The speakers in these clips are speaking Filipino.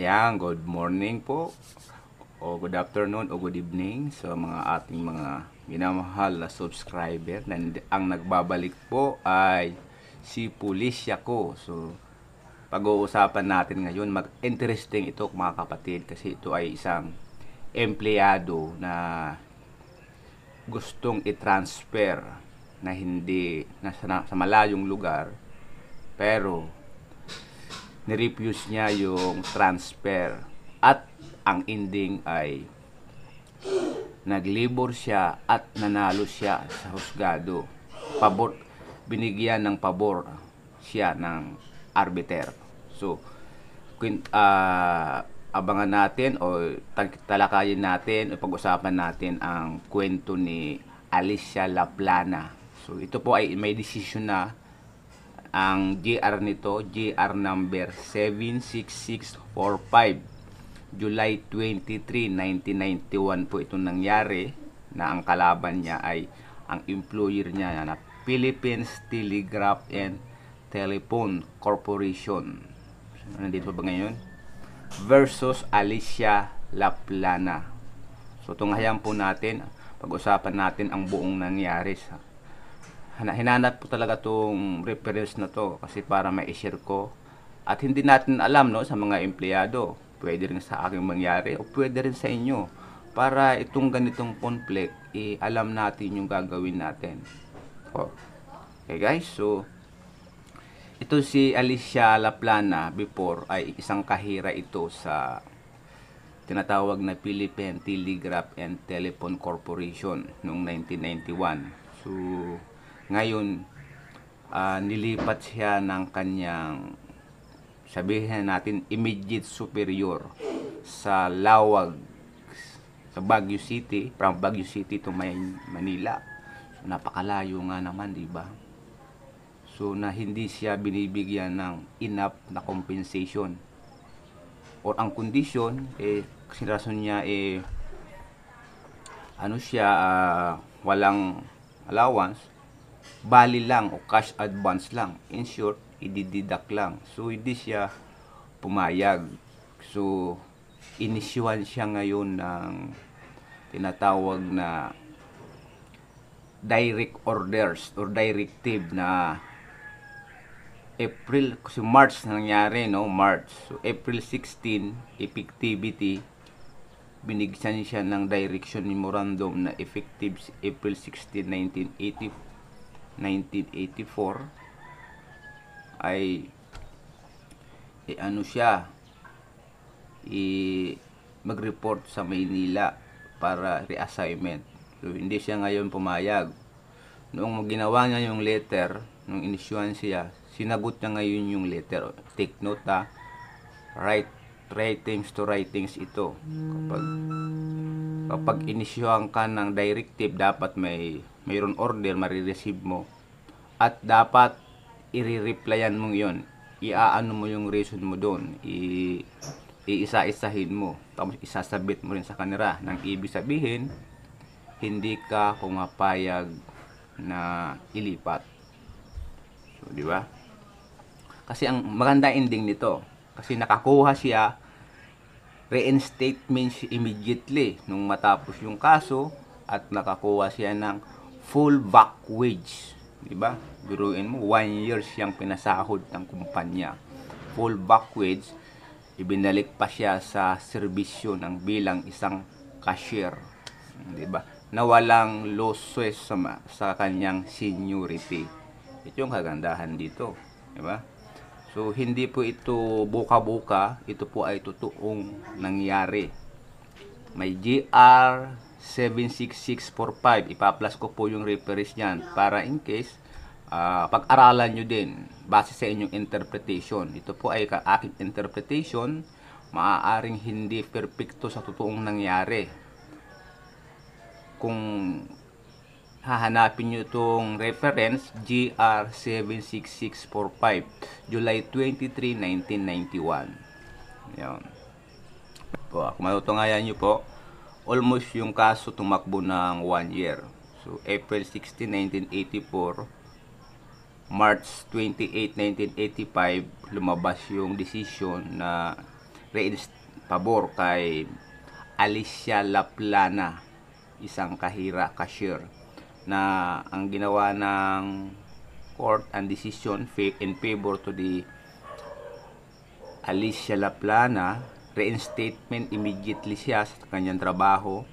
Ayan, good morning po o good afternoon o good evening sa so, mga ating mga minamahal na subscriber na ang nagbabalik po ay si Pulisya ko. So, pag-uusapan natin ngayon, mag-interesting ito mga kapatid kasi ito ay isang empleyado na gustong i-transfer na hindi na sa, na, sa malayong lugar pero ni-refuse niya yung transfer. At ang ending ay naglibor siya at nanalo siya sa husgado. Pabor, binigyan ng pabor siya ng arbiter. So, uh, abangan natin o talakayin natin o pag-usapan natin ang kwento ni Alicia Laplana. So, ito po ay may decision na ang GR nito, GR number 76645. July 23, 1991 po ito nangyari na ang kalaban niya ay ang employer niya na Philippines Telegraph and Telephone Corporation. So, nandito ba ngayon? Versus Alicia Laplana. So, tunghayan po natin, pag-usapan natin ang buong nangyari sa hinanap ko talaga tong reference na to kasi para ma-share ko. At hindi natin alam no, sa mga empleyado. Pwede rin sa akin mangyari o pwede rin sa inyo. Para itong ganitong conflict, i eh, alam natin yung gagawin natin. Oh. Okay guys, so ito si Alicia Laplana before ay isang kahira ito sa tinatawag na Philippine Telegraph and Telephone Corporation noong 1991. So, ngayon, uh, nilipat siya ng kanyang sabihin natin immediate superior sa lawag sa Baguio City from Baguio City to Manila so, napakalayo nga naman di ba so na hindi siya binibigyan ng enough na compensation or ang condition eh sinrason niya eh ano siya uh, walang allowance bali lang o cash advance lang. In short, idididak lang. So, hindi siya pumayag. So, inisyuan siya ngayon ng tinatawag na direct orders or directive na April, kasi March na nangyari, no? March. So, April 16, effectivity, binigyan siya ng direction memorandum na effective April 16, 1984 1984 ay eh, ano siya eh, mag-report sa Maynila para reassignment. So, hindi siya ngayon pumayag. Noong ginawa niya yung letter, nung inisyuan siya, sinagot niya ngayon yung letter. Take note ha, ah. write, writings to writings ito. Kapag Kapag mm. inisyuhan ka ng directive, dapat may mayroon order, marireceive mo. At dapat i-replyan mo yon Iaano mo yung reason mo doon. I iisa-isahin mo. Tapos isasabit mo rin sa kanila. Nang ibig sabihin, hindi ka pumapayag na ilipat. So, di ba? Kasi ang maganda ending nito, kasi nakakuha siya Reinstate means immediately nung matapos yung kaso at nakakuha siya ng full back wage. Diba? Biruin mo, one year siyang pinasahod ng kumpanya. Full back wage, ibinalik pa siya sa serbisyo ng bilang isang cashier. Diba? Na walang losses sa, sa kanyang seniority. Ito yung kagandahan dito. Diba? So, hindi po ito buka-buka. Ito po ay totoong nangyari. May GR 76645. Ipa-plus ko po yung reference niyan para in case uh, pag-aralan nyo din base sa inyong interpretation. Ito po ay aking interpretation. Maaaring hindi perfecto sa totoong nangyari. Kung hahanapin nyo itong reference GR76645 July 23, 1991 yun po, kung matutungayan nyo po almost yung kaso tumakbo ng 1 year so April 16, 1984 March 28, 1985 lumabas yung decision na reinst pabor kay Alicia Laplana isang kahira cashier na ang ginawa ng court and decision in favor to the Alicia Laplana reinstatement immediately siya sa kanyang trabaho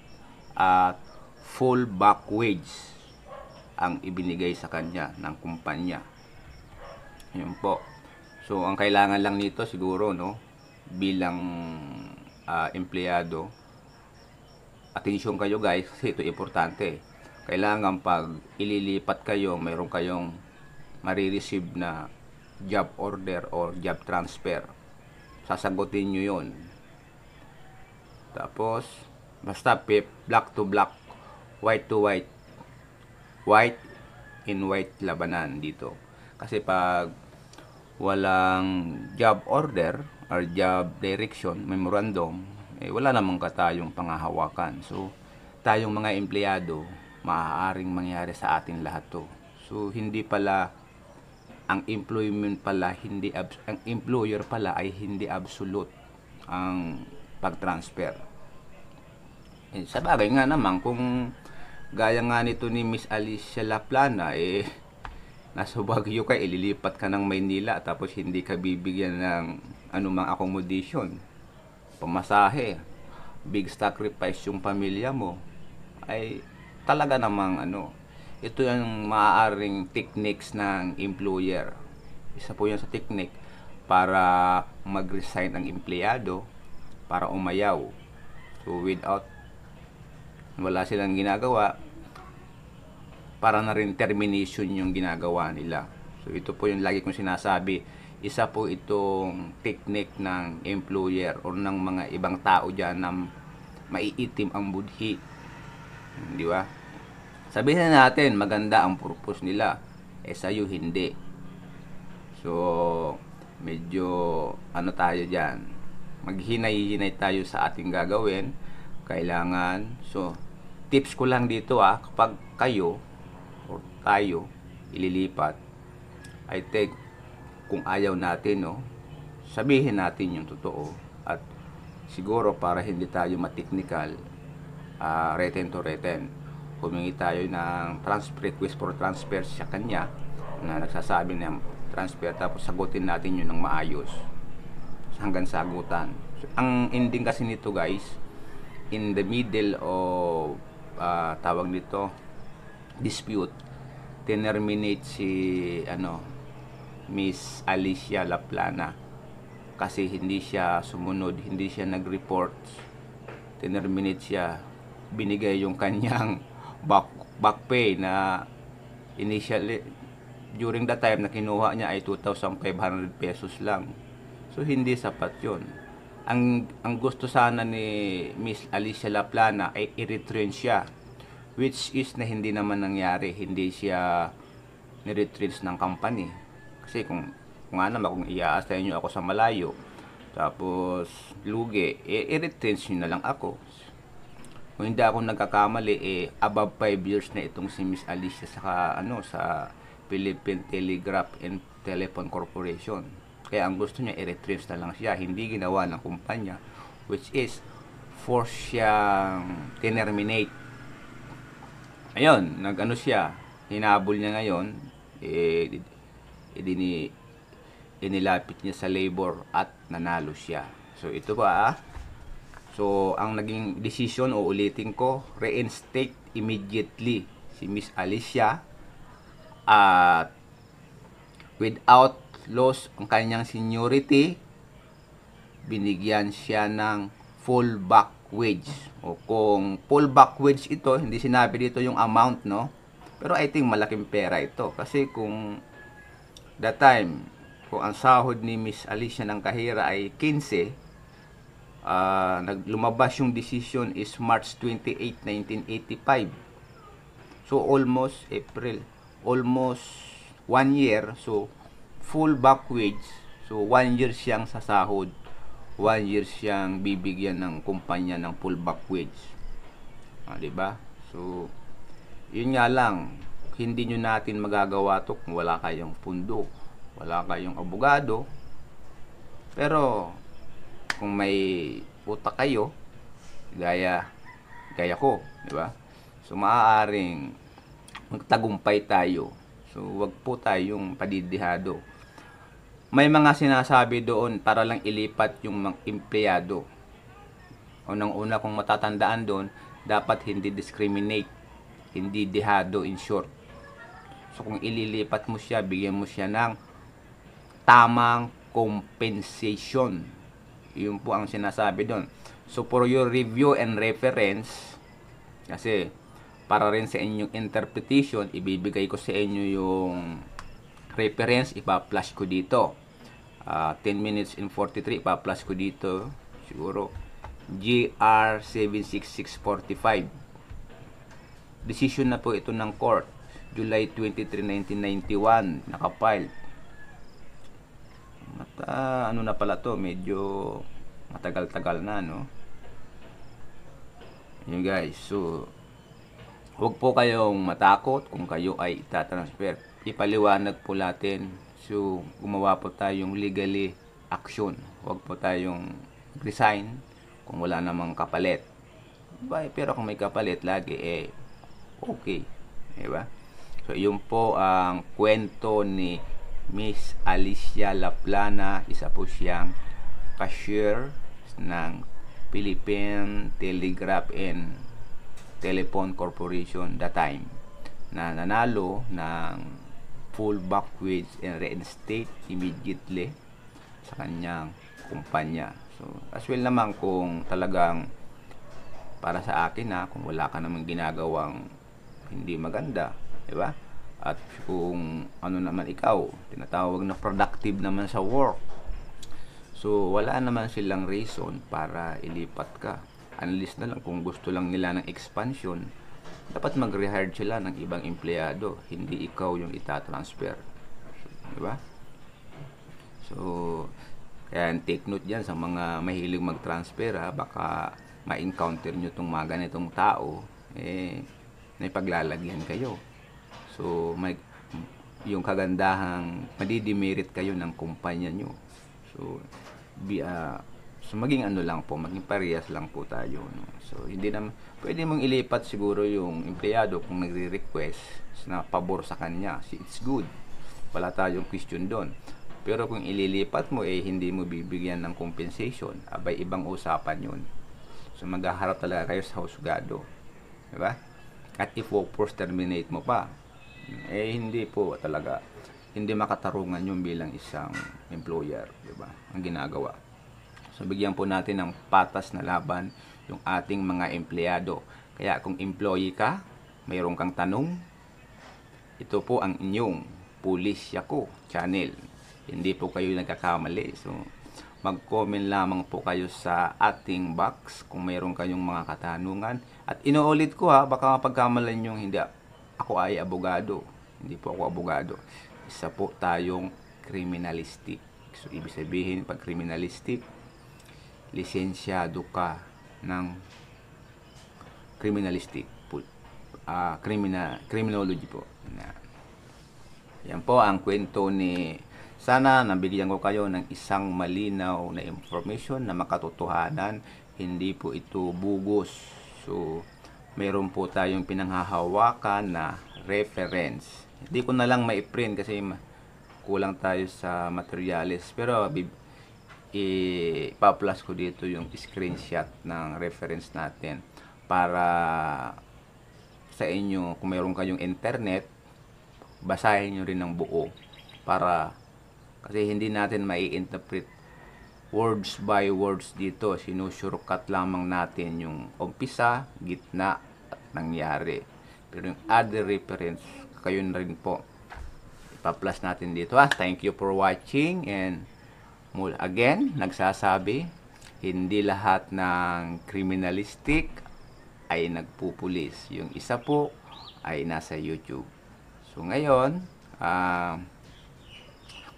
at full back wage ang ibinigay sa kanya ng kumpanya yun po so ang kailangan lang nito siguro no bilang uh, empleyado atensyon kayo guys kasi ito importante kailangan pag ililipat kayo, mayroon kayong marireceive na job order or job transfer. Sasagutin nyo yon. Tapos, basta pip, black to black, white to white, white in white labanan dito. Kasi pag walang job order or job direction, memorandum, eh, wala namang katayong pangahawakan. So, tayong mga empleyado, maaaring mangyari sa atin lahat to. So hindi pala ang employment pala hindi ang employer pala ay hindi absolute ang pag-transfer. Eh, sa bagay nga naman kung gaya nga nito ni Miss Alicia Laplana eh nasa Baguio ka ililipat ka ng Maynila tapos hindi ka bibigyan ng anumang accommodation pamasahe big sacrifice yung pamilya mo ay talaga namang ano, ito yung maaaring techniques ng employer. Isa po yan sa technique para mag-resign ang empleyado para umayaw. So without wala silang ginagawa para na rin termination yung ginagawa nila. So ito po yung lagi kong sinasabi, isa po itong technique ng employer or ng mga ibang tao diyan na maiitim ang budhi. Di ba? Sabihin na natin, maganda ang purpose nila. Eh, sa'yo hindi. So, medyo ano tayo dyan. Maghinay-hinay tayo sa ating gagawin. Kailangan. So, tips ko lang dito ah, kapag kayo or tayo ililipat, I take kung ayaw natin, no, sabihin natin yung totoo at siguro para hindi tayo matiknikal, uh, ah, retain to retain humingi tayo ng transfer request for transfer sa kanya na nagsasabi na transfer tapos sagutin natin yun ng maayos hanggang sagutan so, ang ending kasi nito guys in the middle of uh, tawag nito dispute terminate si ano Miss Alicia Laplana kasi hindi siya sumunod hindi siya nag-report terminate siya binigay yung kanyang back, back pay na initially during the time na kinuha niya ay 2,500 pesos lang. So hindi sapat 'yon. Ang ang gusto sana ni Miss Alicia Laplana ay i-retrain siya which is na hindi naman nangyari, hindi siya ni-retrain ng company. Kasi kung kung ano naman kung iaasta niyo ako sa malayo, tapos lugi, eh, i-retrain niyo na lang ako kung hindi ako nagkakamali, eh, above 5 years na itong si Miss Alicia sa, ano, sa Philippine Telegraph and Telephone Corporation. Kaya ang gusto niya, i-retrieve na lang siya. Hindi ginawa ng kumpanya, which is, force siyang terminate. Ayun, nagano siya, hinabol niya ngayon, eh, idini, inilapit niya sa labor at nanalo siya. So, ito pa ah. So, ang naging decision o ulitin ko, reinstate immediately si Miss Alicia at without loss ang kanyang seniority, binigyan siya ng full back wage. O kung full back wage ito, hindi sinabi dito yung amount, no? Pero I think malaking pera ito. Kasi kung that time, kung ang sahod ni Miss Alicia ng kahira ay 15, uh, naglumabas yung decision is March 28, 1985. So almost April, almost one year. So full back wage. So one year siyang sasahod. One year siyang bibigyan ng kumpanya ng full back wage. Ah, 'di ba? So yun nga lang hindi nyo natin magagawa to kung wala kayong pundo wala kayong abogado pero kung may utak kayo, gaya, gaya ko, di ba? So, maaaring magtagumpay tayo. So, wag po tayong padidihado. May mga sinasabi doon para lang ilipat yung mga empleyado. Unang-una kong matatandaan doon, dapat hindi discriminate, hindi dihado in short. So, kung ililipat mo siya, bigyan mo siya ng tamang compensation yun po ang sinasabi doon. So, for your review and reference, kasi para rin sa inyong interpretation, ibibigay ko sa inyo yung reference, ipa-flash ko dito. Uh, ah, 10 minutes and 43, ipa-flash ko dito. Siguro, GR76645. Decision na po ito ng court. July 23, 1991, nakapiled. Ah, ano na pala to, medyo matagal-tagal na, no? Yun guys, so, huwag po kayong matakot kung kayo ay itatransfer. Ipaliwanag po natin. So, gumawa po tayong legally action. Huwag po tayong resign kung wala namang kapalit. Bye, eh, Pero kung may kapalit lagi, eh, okay. Diba? So, yun po ang kwento ni Miss Alicia Laplana, isa po siyang cashier ng Philippine Telegraph and Telephone Corporation that time na nanalo ng full back backwage and reinstate immediately sa kanyang kumpanya. So, as well naman kung talagang para sa akin na kung wala ka namang ginagawang hindi maganda, di ba? At kung ano naman ikaw, tinatawag na productive naman sa work. So, wala naman silang reason para ilipat ka. Unless na lang kung gusto lang nila ng expansion, dapat mag-rehire sila ng ibang empleyado, hindi ikaw yung itatransfer. So, di ba? So, kaya take note dyan sa mga mahilig mag-transfer ha, baka ma-encounter nyo itong mga ganitong tao, eh, paglalagyan kayo. So, may, yung kagandahang madidemerit kayo ng kumpanya nyo. So, be, uh, ah, so maging ano lang po, maging parehas lang po tayo. No? So, hindi na, pwede mong ilipat siguro yung empleyado kung nagre-request na pabor sa kanya. So, it's good. Wala tayong question doon. Pero kung ililipat mo eh hindi mo bibigyan ng compensation, abay ibang usapan 'yun. So maghaharap talaga kayo sa husgado. 'Di ba? At i-force terminate mo pa. Eh hindi po talaga hindi makatarungan yung bilang isang employer, 'di ba? Ang ginagawa. So bigyan po natin ng patas na laban yung ating mga empleyado. Kaya kung employee ka, mayroon kang tanong, ito po ang inyong Pulis Yako channel. Hindi po kayo nagkakamali. So mag-comment lamang po kayo sa ating box kung mayroon kayong mga katanungan. At inuulit ko ha, baka mapagkamalan yung hindi ako ay abogado. Hindi po ako abogado. Isa po tayong criminalistic. So, ibig sabihin, pag criminalistic, lisensyado ka ng criminalistic. Po, uh, ah, criminal, criminology po. yan po ang kwento ni sana nabigyan ko kayo ng isang malinaw na information na makatotohanan. Hindi po ito bugos. So, meron po tayong pinanghahawakan na reference. Hindi ko na lang ma-print kasi kulang tayo sa materials. Pero ipa-plus ko dito yung screenshot ng reference natin para sa inyo kung meron kayong internet basahin nyo rin ng buo para kasi hindi natin maiinterpret words by words dito. Sinusurkat lamang natin yung umpisa, gitna, at nangyari. Pero yung other reference, kayo na rin po. Ipa-plus natin dito ha. Thank you for watching and again, nagsasabi, hindi lahat ng criminalistic ay nagpupulis. Yung isa po ay nasa YouTube. So ngayon, uh,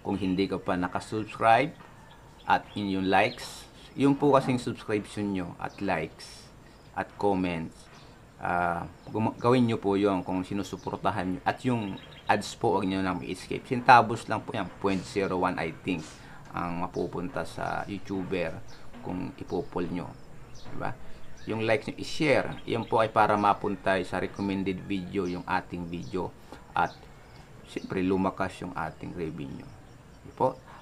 kung hindi ka pa nakasubscribe, at inyong likes. Yung po kasing subscription nyo at likes at comments. Uh, gawin nyo po yon kung sinusuportahan nyo. At yung ads po, huwag nyo nang escape. Sintabos lang po yan, 0.01 I think, ang mapupunta sa YouTuber kung ipopol nyo. Diba? Yung likes nyo, i-share. Yan po ay para mapunta sa recommended video, yung ating video. At siyempre lumakas yung ating revenue. Di po?